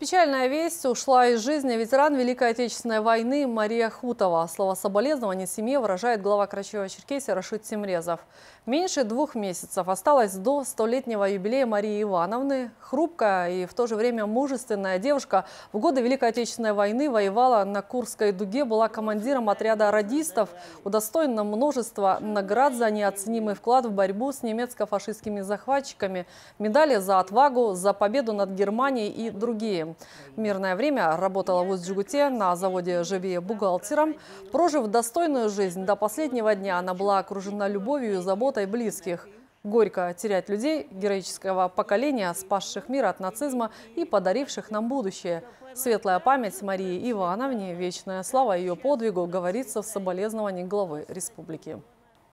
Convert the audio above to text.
Печальная весть ушла из жизни ветеран Великой Отечественной войны Мария Хутова. Слова соболезнования семье выражает глава крачева черкесия Рашид Семрезов. Меньше двух месяцев осталось до столетнего юбилея Марии Ивановны. Хрупкая и в то же время мужественная девушка в годы Великой Отечественной войны воевала на Курской дуге, была командиром отряда радистов, удостоена множества наград за неоценимый вклад в борьбу с немецко-фашистскими захватчиками, медали за отвагу, за победу над Германией и другие. В мирное время работала в усть на заводе «Живее» бухгалтером. Прожив достойную жизнь до последнего дня, она была окружена любовью и заботой близких – Горько терять людей героического поколения, спасших мир от нацизма и подаривших нам будущее. Светлая память Марии Ивановне, вечная слава ее подвигу, говорится в соболезновании главы республики.